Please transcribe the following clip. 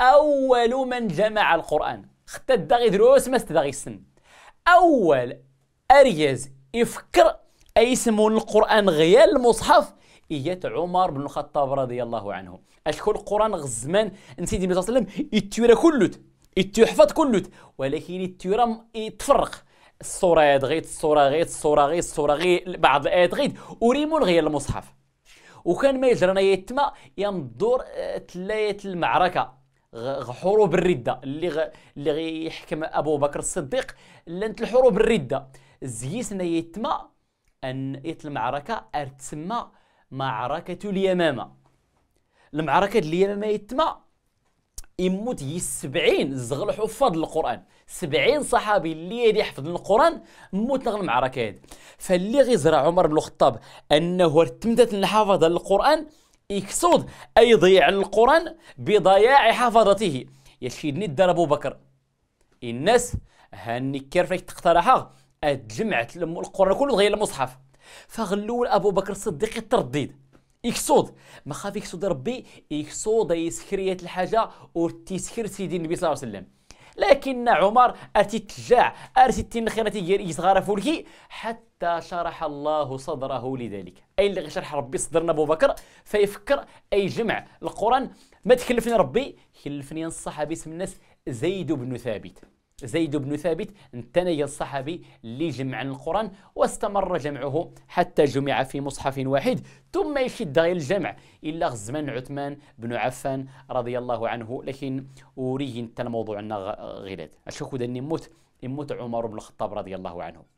أول من جمع القرآن ختا داغي غيدروس ما دا السن أول أريز يفكر اسم القرآن غير المصحف هي عمر بن الخطاب رضي الله عنه أشكون القرآن غزمان سيدي النبي صلى الله عليه وسلم يتورى كلوت يتحفظ كلوت ولكن يتورى يتفرق الصورة غيت الصورة غيت الصورة غيت الصورة غير بعض الآيات غيت وريمون غير المصحف وكان ما يجرنا يتما يمدور آه، تلاية المعركة حروب الرده اللي غ... اللي غيحكم ابو بكر الصديق لانت الحروب الرده زيسنا يتما ان يت المعركه تسمى معركه اليمامه المعركه اليمامه يتما يموت ي 70 زغل حفاظ القران 70 صحابي اللي حفظ القران موت نغ المعركه هذه فاللي غيزرع عمر بن الخطاب انه الحفاظ الحفظ القران يكسود أي ضياع القرآن بضياع حفظته يشيدني دار أبو بكر الناس هاني كيف تقترحها تجمعت القرآن كله ضيع المصحف فغلول أبو بكر الصديق الترديد يكسود ما خاف يكسود ربي يكسود يسخريه الحاجة وتسخر سيدي النبي صلى الله عليه وسلم لكن عمر اتتجع ارسيتي الخيرات ديال يصغر فولكي حتى شرح الله صدره لذلك اي اللي شرح ربي صدرنا ابو بكر فيفكر اي جمع القران ما تكلفني ربي كلفني الصحابي اسم الناس زيد بن ثابت زيد بن ثابت انتني الصحابي لجمع القرآن واستمر جمعه حتى جمع في مصحف واحد ثم يشد غير الجمع إلا غزمان عثمان بن عفان رضي الله عنه لكن أريد الموضوع عنا غيلاد أشوف دني موت يموت عمر بن الخطاب رضي الله عنه